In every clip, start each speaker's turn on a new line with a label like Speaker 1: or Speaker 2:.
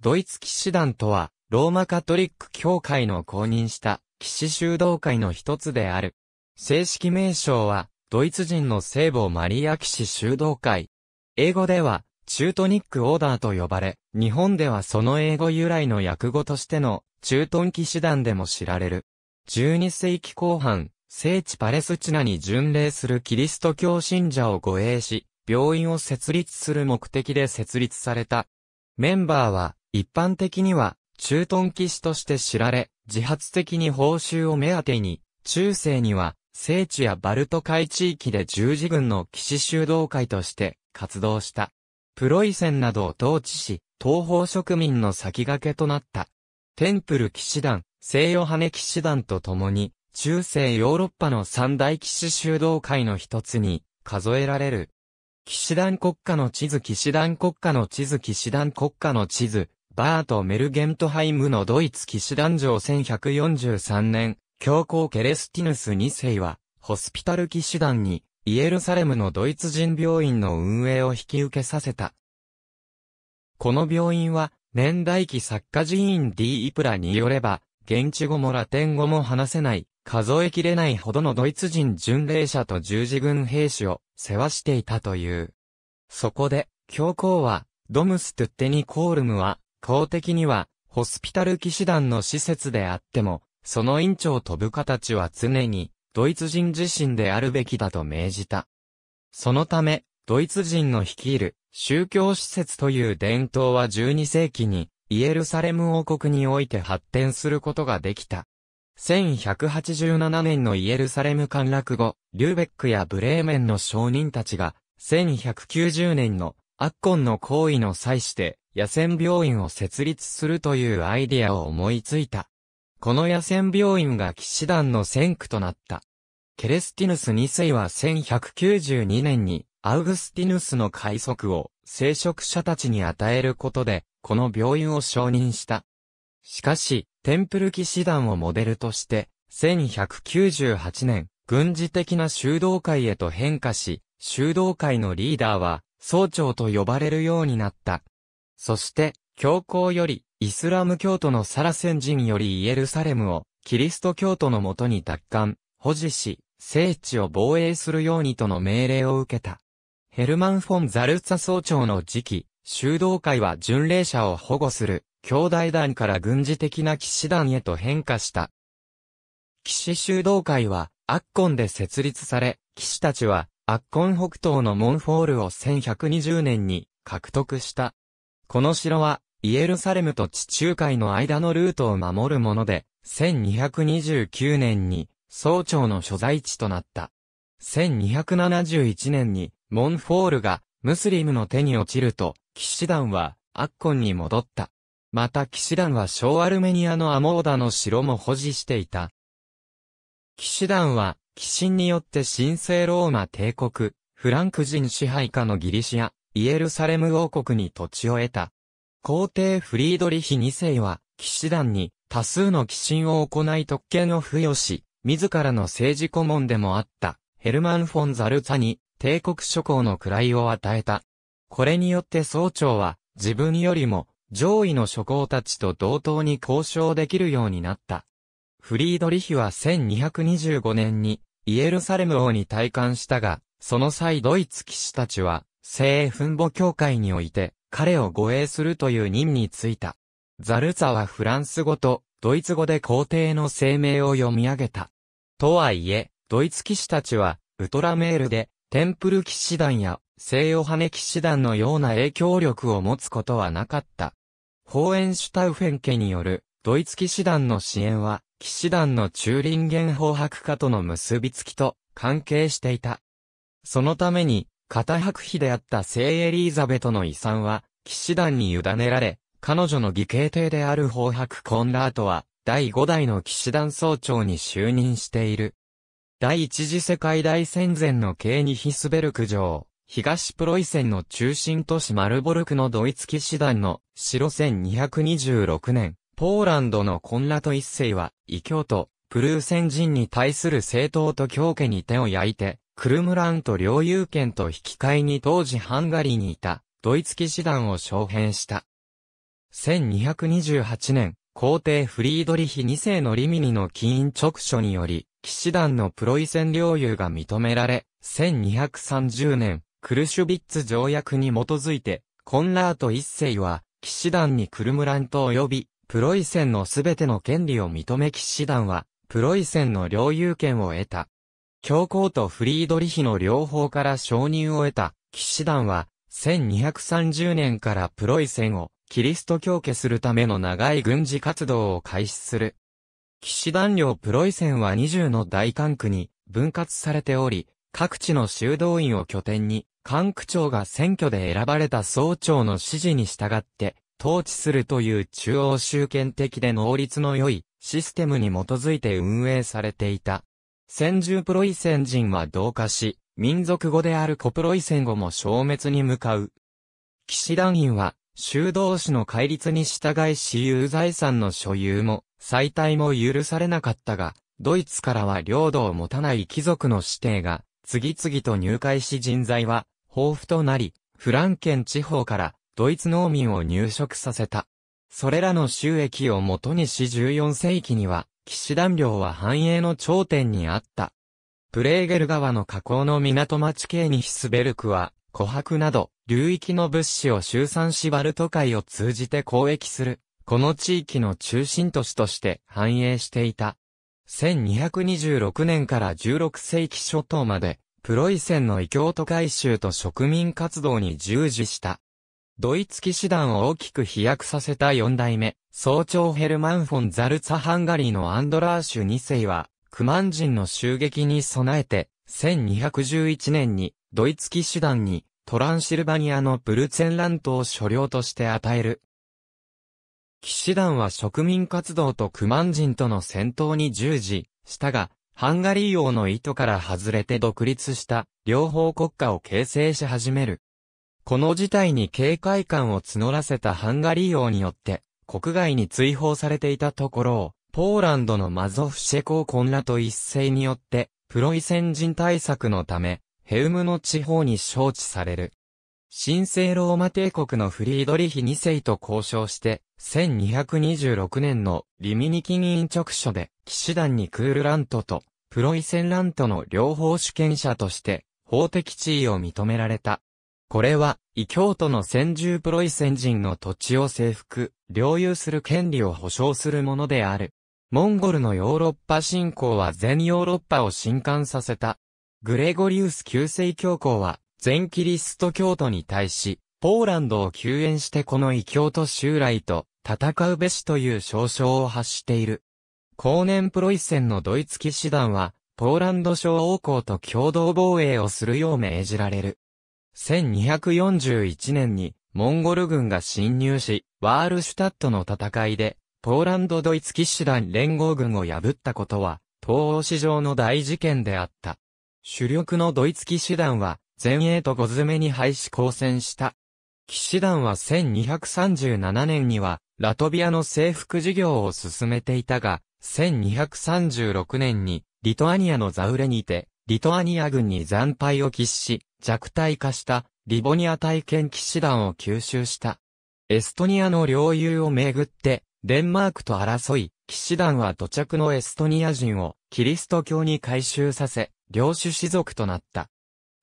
Speaker 1: ドイツ騎士団とは、ローマカトリック教会の公認した騎士修道会の一つである。正式名称は、ドイツ人の聖母マリア騎士修道会。英語では、チュートニックオーダーと呼ばれ、日本ではその英語由来の訳語としての、チュートン騎士団でも知られる。12世紀後半、聖地パレスチナに巡礼するキリスト教信者を護衛し、病院を設立する目的で設立された。メンバーは、一般的には、駐屯騎士として知られ、自発的に報酬を目当てに、中世には、聖地やバルト海地域で十字軍の騎士修道会として活動した。プロイセンなどを統治し、東方植民の先駆けとなった。テンプル騎士団、西ヨハネ騎士団と共に、中世ヨーロッパの三大騎士修道会の一つに数えられる。騎士団国家の地図騎士団国家の地図騎士団国家の地図、バート・メルゲントハイムのドイツ騎士団長1143年、教皇ケレスティヌス2世は、ホスピタル騎士団に、イエルサレムのドイツ人病院の運営を引き受けさせた。この病院は、年代記作家寺院 D イプラによれば、現地語もラテン語も話せない、数えきれないほどのドイツ人巡礼者と十字軍兵士を世話していたという。そこで、教皇は、ドムストゥッテニコールムは、公的には、ホスピタル騎士団の施設であっても、その院長と部下たちは常に、ドイツ人自身であるべきだと命じた。そのため、ドイツ人の率いる宗教施設という伝統は12世紀にイエルサレム王国において発展することができた。1187年のイエルサレム陥落後、リューベックやブレーメンの商人たちが、1190年のアッコンの行為の際して、野戦病院を設立するというアイディアを思いついた。この野戦病院が騎士団の先駆となった。ケレスティヌス2世は1192年にアウグスティヌスの快速を聖職者たちに与えることで、この病院を承認した。しかし、テンプル騎士団をモデルとして、1198年、軍事的な修道会へと変化し、修道会のリーダーは、総長と呼ばれるようになった。そして、教皇より、イスラム教徒のサラセン人よりイエルサレムを、キリスト教徒のもとに奪還、保持し、聖地を防衛するようにとの命令を受けた。ヘルマン・フォン・ザルツァ総長の時期、修道会は巡礼者を保護する、兄弟団から軍事的な騎士団へと変化した。騎士修道会は、アッコンで設立され、騎士たちは、アッコン北東のモンフォールを1120年に獲得した。この城は、イエルサレムと地中海の間のルートを守るもので、1229年に、総長の所在地となった。1271年に、モンフォールが、ムスリムの手に落ちると、騎士団は、アッコンに戻った。また騎士団は小アルメニアのアモーダの城も保持していた。騎士団は、騎士によって神聖ローマ帝国、フランク人支配下のギリシア、イエルサレム王国に土地を得た。皇帝フリードリヒ2世は、騎士団に多数の寄進を行い特権を付与し、自らの政治顧問でもあった、ヘルマン・フォン・ザルツァに、帝国諸侯の位を与えた。これによって総長は、自分よりも、上位の諸侯たちと同等に交渉できるようになった。フリードリヒは1225年に、イエルサレム王に退官したが、その際ドイツ騎士たちは、聖墳墓協会において、彼を護衛するという任についた。ザルツァはフランス語とドイツ語で皇帝の声明を読み上げた。とはいえ、ドイツ騎士たちは、ウトラメールで、テンプル騎士団や、西ヨハネ騎士団のような影響力を持つことはなかった。ホーエンシュタウフェン家による、ドイツ騎士団の支援は、騎士団の中林元法白化との結びつきと、関係していた。そのために、片白妃であった聖エリーザベトの遺産は、騎士団に委ねられ、彼女の義兄帝である法白コンラートは、第5代の騎士団総長に就任している。第一次世界大戦前のケーニヒスベルク城、東プロイセンの中心都市マルボルクのドイツ騎士団の白1226年、ポーランドのコンラト一世は、異教徒、プルーセン人に対する政党と教家に手を焼いて、クルムランと領有権と引き換えに当時ハンガリーにいたドイツ騎士団を招聘した。1228年、皇帝フリードリヒ2世のリミニの起因直書により、騎士団のプロイセン領有が認められ、1230年、クルシュビッツ条約に基づいて、コンラート1世は、騎士団にクルムラント及び、プロイセンのすべての権利を認め騎士団は、プロイセンの領有権を得た。教皇とフリードリヒの両方から承認を得た、騎士団は、1230年からプロイセンをキリスト教家するための長い軍事活動を開始する。騎士団領プロイセンは20の大管区に分割されており、各地の修道院を拠点に、管区長が選挙で選ばれた総長の指示に従って統治するという中央集権的で能率の良いシステムに基づいて運営されていた。先住プロイセン人は同化し、民族語であるコプロイセン語も消滅に向かう。騎士団員は、修道士の戒律に従い私有財産の所有も、再退も許されなかったが、ドイツからは領土を持たない貴族の指定が、次々と入会し人材は、豊富となり、フランケン地方から、ドイツ農民を入植させた。それらの収益をもとにし14世紀には、騎士団領は繁栄の頂点にあった。プレーゲル川の河口の港町系にヒスベルクは、琥珀など、流域の物資を集散しバルト海を通じて交易する、この地域の中心都市として繁栄していた。1226年から16世紀初頭まで、プロイセンの異教徒改修と植民活動に従事した。ドイツ騎士団を大きく飛躍させた四代目、総長ヘルマン・フォン・ザルツァ・ハンガリーのアンドラーシュ二世は、クマン人の襲撃に備えて、1211年に、ドイツ騎士団に、トランシルバニアのブルツェンラントを所領として与える。騎士団は植民活動とクマン人との戦闘に従事したが、ハンガリー王の意図から外れて独立した両方国家を形成し始める。この事態に警戒感を募らせたハンガリー王によって、国外に追放されていたところを、ポーランドのマゾフシェコーコンラと一斉によって、プロイセン人対策のため、ヘウムの地方に招致される。神聖ローマ帝国のフリードリヒ2世と交渉して、1226年のリミニキ議員直書で、騎士団にクールラントと、プロイセンラントの両方主権者として、法的地位を認められた。これは、異教徒の先住プロイセン人の土地を征服、領有する権利を保障するものである。モンゴルのヨーロッパ侵攻は全ヨーロッパを侵犯させた。グレゴリウス旧世教皇は、全キリスト教徒に対し、ポーランドを救援してこの異教徒襲来と戦うべしという証章を発している。後年プロイセンのドイツ騎士団は、ポーランド小王公と共同防衛をするよう命じられる。1241年にモンゴル軍が侵入し、ワールシュタットの戦いで、ポーランドドイツ騎士団連合軍を破ったことは、東欧史上の大事件であった。主力のドイツ騎士団は、前衛と5詰めに廃止交戦した。騎士団は1237年には、ラトビアの征服事業を進めていたが、1236年に、リトアニアのザウレにて、リトアニア軍に惨敗を喫し、弱体化したリボニア体験騎士団を吸収した。エストニアの領有をめぐって、デンマークと争い、騎士団は土着のエストニア人をキリスト教に改宗させ、領主士族となった。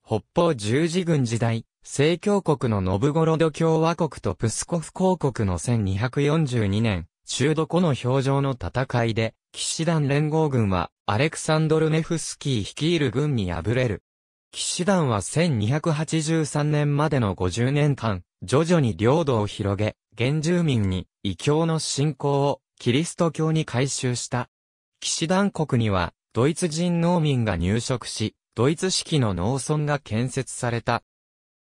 Speaker 1: 北方十字軍時代、正教国のノブゴロド共和国とプスコフ公国の1242年、中どこの表情の戦いで、騎士団連合軍は、アレクサンドル・ネフスキー率いる軍に敗れる。騎士団は1283年までの50年間、徐々に領土を広げ、原住民に異教の信仰をキリスト教に改修した。騎士団国には、ドイツ人農民が入植し、ドイツ式の農村が建設された。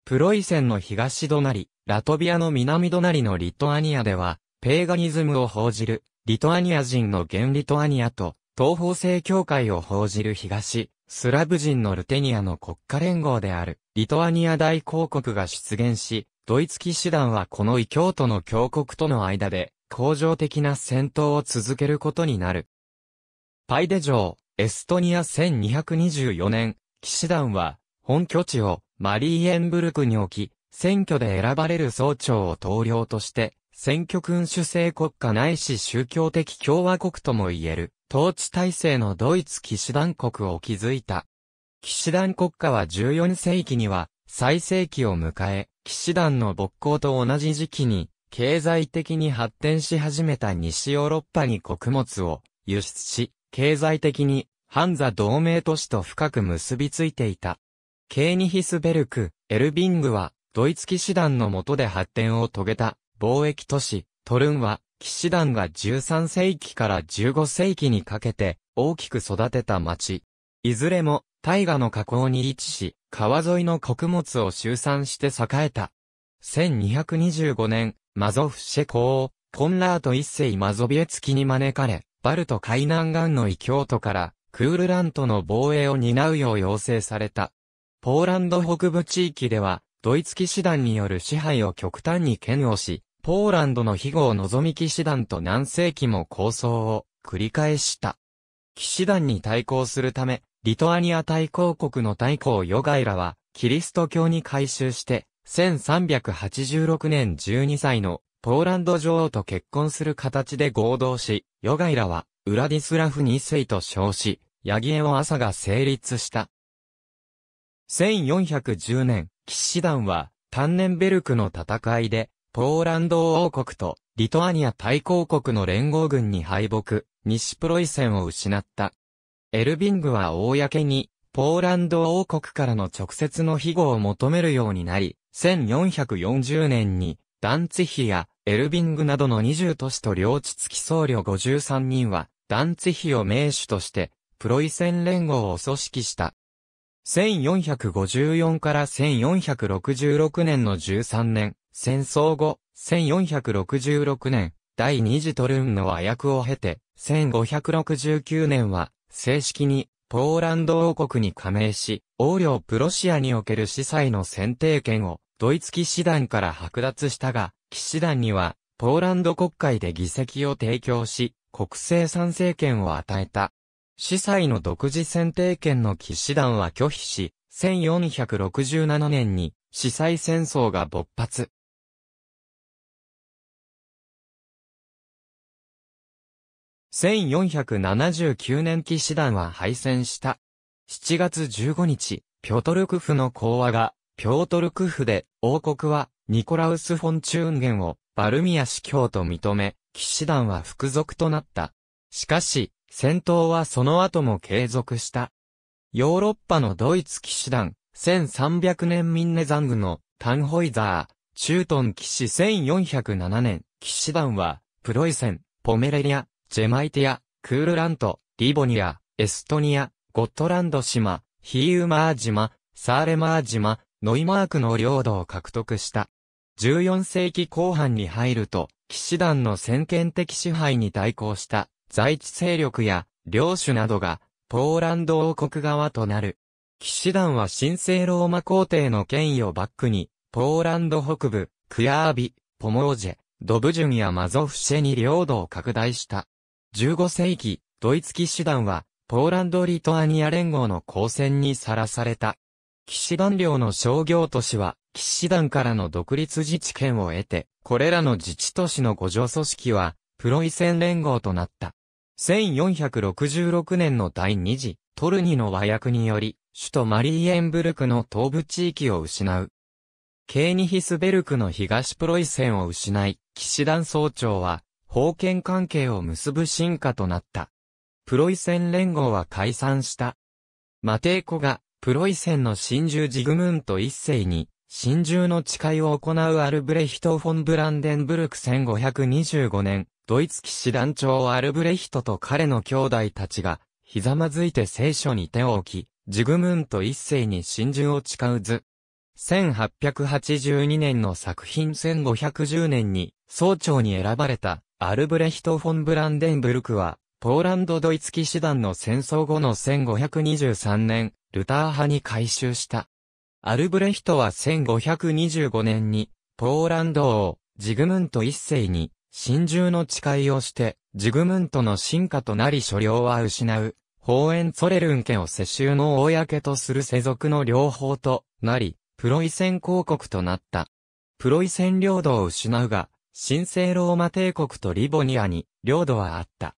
Speaker 1: プロイセンの東隣、ラトビアの南隣のリトアニアでは、ペーガニズムを報じるリトアニア人の現リトアニアと、東方正教会を報じる東、スラブ人のルテニアの国家連合である、リトアニア大公国が出現し、ドイツ騎士団はこの異教徒の教国との間で、恒常的な戦闘を続けることになる。パイデ城、エストニア1224年、騎士団は、本拠地をマリーエンブルクに置き、選挙で選ばれる総長を投了として、選挙君主制国家ないし宗教的共和国とも言える、統治体制のドイツ騎士団国を築いた。騎士団国家は14世紀には、最盛期を迎え、騎士団の勃興と同じ時期に、経済的に発展し始めた西ヨーロッパに穀物を輸出し、経済的に、ハンザ同盟都市と深く結びついていた。ケーニヒスベルク、エルビングは、ドイツ騎士団の下で発展を遂げた貿易都市、トルンは、騎士団が13世紀から15世紀にかけて大きく育てた町。いずれも大河の河口に位置し、川沿いの穀物を集散して栄えた。1225年、マゾフシェ公王、コンラート一世マゾビエツキに招かれ、バルト海南岸の異教徒から、クールラントの防衛を担うよう要請された。ポーランド北部地域では、ドイツ騎士団による支配を極端に嫌悪し、ポーランドの非合望み騎士団と何世紀も抗争を繰り返した。騎士団に対抗するため、リトアニア対抗国の大公ヨガイラは、キリスト教に改宗して、1386年12歳のポーランド女王と結婚する形で合同し、ヨガイラは、ウラディスラフ2世と称し、ヤギエオ朝が成立した。1410年、騎士団は、タンネンベルクの戦いで、ポーランド王国とリトアニア対抗国の連合軍に敗北、西プロイセンを失った。エルビングは公に、ポーランド王国からの直接の庇護を求めるようになり、1440年に、ダンツヒやエルビングなどの20都市と領地付き僧侶53人は、ダンツヒを名手として、プロイセン連合を組織した。1454から1466年の13年、戦争後、1466年、第二次トルンの和訳を経て、1569年は、正式に、ポーランド王国に加盟し、王領プロシアにおける司祭の選定権を、ドイツ騎士団から剥奪したが、騎士団には、ポーランド国会で議席を提供し、国政参政権を与えた。司祭の独自選定権の騎士団は拒否し、1467年に司祭戦争が勃発。1479年騎士団は敗戦した。7月15日、ピョトルクフの講和が、ピョートルクフで、王国は、ニコラウス・フォン・チューンゲンを、バルミア司教と認め、騎士団は服属となった。しかし、戦闘はその後も継続した。ヨーロッパのドイツ騎士団、1300年ミンネザングのタンホイザー、チュートン騎士1407年、騎士団は、プロイセン、ポメレリア、ジェマイティア、クールラント、リボニア、エストニア、ゴットランド島、ヒーウマー島、サーレマー島、ノイマークの領土を獲得した。14世紀後半に入ると、騎士団の先見的支配に対抗した在地勢力や領主などがポーランド王国側となる。騎士団は神聖ローマ皇帝の権威をバックに、ポーランド北部、クヤービ、ポモージェ、ドブジュンやマゾフシェに領土を拡大した。15世紀、ドイツ騎士団は、ポーランド・リトアニア連合の交戦にさらされた。騎士団領の商業都市は、騎士団からの独立自治権を得て、これらの自治都市の互助組織は、プロイセン連合となった。1466年の第二次、トルニの和訳により、首都マリーエンブルクの東部地域を失う。ケーニヒスベルクの東プロイセンを失い、騎士団総長は、封建関係を結ぶ進化となった。プロイセン連合は解散した。マテイコが、プロイセンの真珠ジグムント一世に、真珠の誓いを行うアルブレヒト・フォン・ブランデンブルク1525年、ドイツ騎士団長アルブレヒトと彼の兄弟たちが、ひざまずいて聖書に手を置き、ジグムント一世に真珠を誓う図。1882年の作品1510年に、総長に選ばれた、アルブレヒト・フォン・ブランデンブルクは、ポーランド・ドイツ騎士団の戦争後の1523年、ルター派に改修した。アルブレヒトは1525年に、ポーランド王、ジグムント一世に、真珠の誓いをして、ジグムントの進化となり所領は失う、ホーエンソレルン家を世襲の公とする世俗の両方となり、プロイセン公国となった。プロイセン領土を失うが、神聖ローマ帝国とリボニアに領土はあった。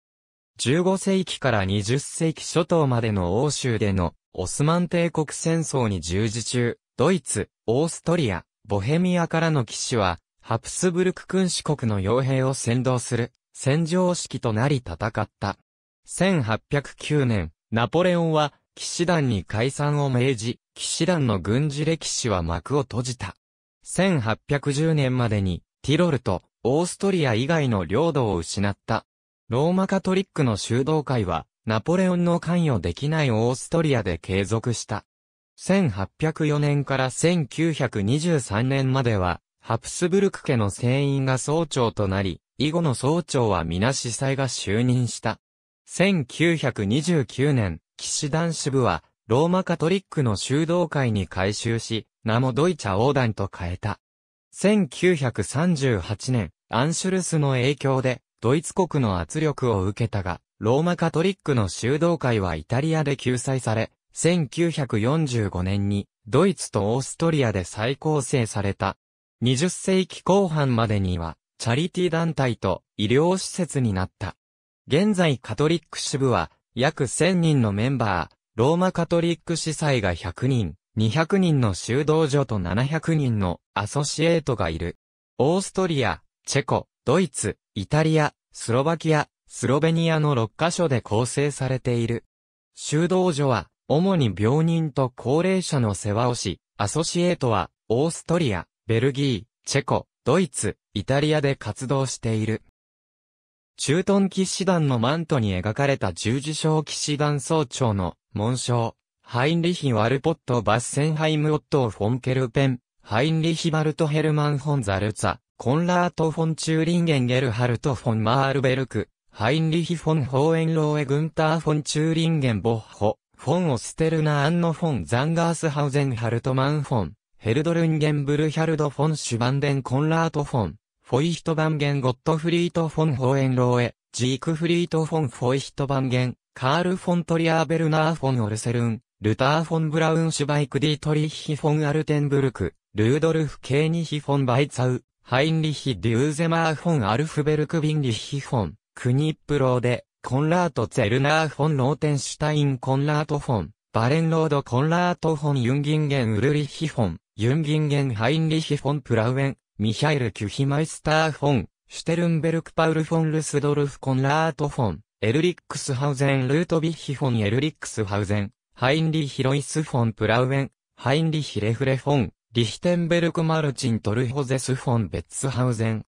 Speaker 1: 15世紀から20世紀初頭までの欧州でのオスマン帝国戦争に従事中、ドイツ、オーストリア、ボヘミアからの騎士はハプスブルク君主国の傭兵を先導する、戦場式となり戦った。1809年、ナポレオンは、騎士団に解散を命じ、騎士団の軍事歴史は幕を閉じた。1810年までに、ティロルとオーストリア以外の領土を失った。ローマカトリックの修道会は、ナポレオンの関与できないオーストリアで継続した。1804年から1923年までは、ハプスブルク家の船員が総長となり、以後の総長は皆司祭が就任した。1929年、騎士団支部は、ローマカトリックの修道会に改修し、名もドイチャ横断と変えた。1938年、アンシュルスの影響で、ドイツ国の圧力を受けたが、ローマカトリックの修道会はイタリアで救済され、1945年に、ドイツとオーストリアで再構成された。20世紀後半までには、チャリティ団体と医療施設になった。現在カトリック支部は、約1000人のメンバー、ローマカトリック司祭が100人、200人の修道所と700人のアソシエートがいる。オーストリア、チェコ、ドイツ、イタリア、スロバキア、スロベニアの6カ所で構成されている。修道所は、主に病人と高齢者の世話をし、アソシエートは、オーストリア、ベルギー、チェコ、ドイツ、イタリアで活動している。中屯騎士団のマントに描かれた十字章騎士団総長の紋章、ハインリヒ・ワルポット・バッセンハイム・オットー・フォンケルペン、ハインリヒ・バルト・ヘルマン・フォン・ザルツァ、コンラート・フォン・チューリンゲン・ゲルハルト・フォン・マールベルク、ハインリヒ・フォン・ホーエンローエ・グンター・フォン・チューリンゲン・ボッホ、フォン・オステルナ・アンノ・フォン・ザンガース・ハウゼン・ハルトマン・フォン、ヘルドルンゲンブルヒャルド・フォン・シュバンデン・コンラート・フォン、フォイヒト・バンゲン・ゴット・フリート・フォン・ホーエン・ローエ、ジーク・フリート・フォン・フォイヒト・バンゲン、カール・フォン・トリアー・ベルナー・フォン・オルセルン、ルター・フォン・ブラウン・シュバイク・ディ・トリッヒ・フォン・アルテンブルク、ルードルフ・ケーニヒ・フォン・バイツァウ、ハインリヒ・デューゼマー・フォン・アルフベルク・ビンリヒ・フォン、クニップローデ、コンラート・ツェルナー・フォン・ローテンシュタイン・コンラート・フォン、バレンロード・コンラート・フォン・ユンギンゲン・ウルリヒ・フォン、ユンギンゲンハインリヒフォンプラウエン、ミヒャイル・キュヒマイスター・フォン、シュテルンベルク・パウル・フォン・ルスドルフ・コンラート・フォン、エルリックス・ハウゼン・ルート・ビッヒフォン・エルリックス・ハウゼン、ハインリヒ・ロイス・フォン・プラウエン、ハインリヒ・レフレ・フォン、リヒテンベルク・マルチン・トルホゼス・フォン・ベッツ・ハウゼン、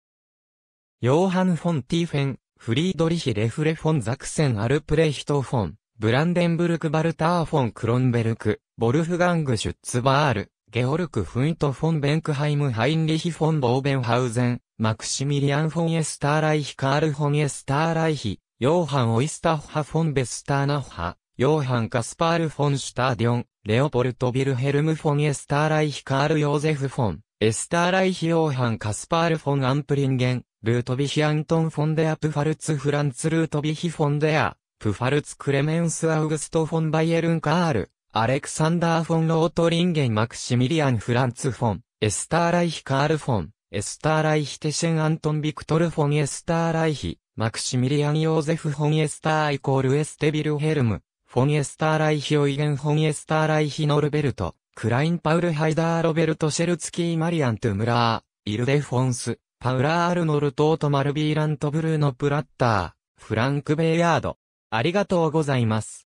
Speaker 1: ヨーハン・フォン・ティーフェン、フリードリヒ・レフレ・フォン・ザクセン・アルプレヒト・フォン、ブランデンブルク・バルター・フォン・クロンベルク、ボルフガング・シュッツバール、ゲオルク・フイント・フォン・ベンクハイム・ハインリヒ・フォン・ボーベンハウゼン、マクシミリアン・フォン・エスター・ライヒ・カール・フォン・エスター・ライヒ、ヨーハン・オイスタッハ・フォン・ベスターナッハ、ヨーハン・カスパール・フォン・シュターディオン、レオポルト・ビルヘルム・フォン・エスター・ライヒ・カール・ヨーゼフ・フォン、エスター・ライヒ・ヨーハン・カスパール・フォン・アンプリンゲン、ルートビヒ・アントン・フォン・デア・プファルツ・フランツ・ルートビヒ・フォン・デア、プファルツ・クレメンス・アウグスト・フォン・バイエルン・カール、アレクサンダー・フォン・ロートリンゲン・マクシミリアン・フランツ・フォン、エスター・ライヒ・カール・フォン、エスター・ライヒ・テシェン・アントン・ビクトル・フォン・エスター・ライヒ、マクシミリアン・ヨーゼフ・フォン・エスター・イコール・エステ・ビルヘルム、フォン・エスター・ライヒ・オイゲン・フォン・エスター・ライヒ・ノルベルト、クライン・パウル・ハイダー・ロベルト・シェルツキー・マリアン・トゥ・ムラー、イルデ・フォンス、パウラー・アルノルト・オート・マルビーラント・ブルーのプラッター、フランク・ベイヤード。ありがとうございます。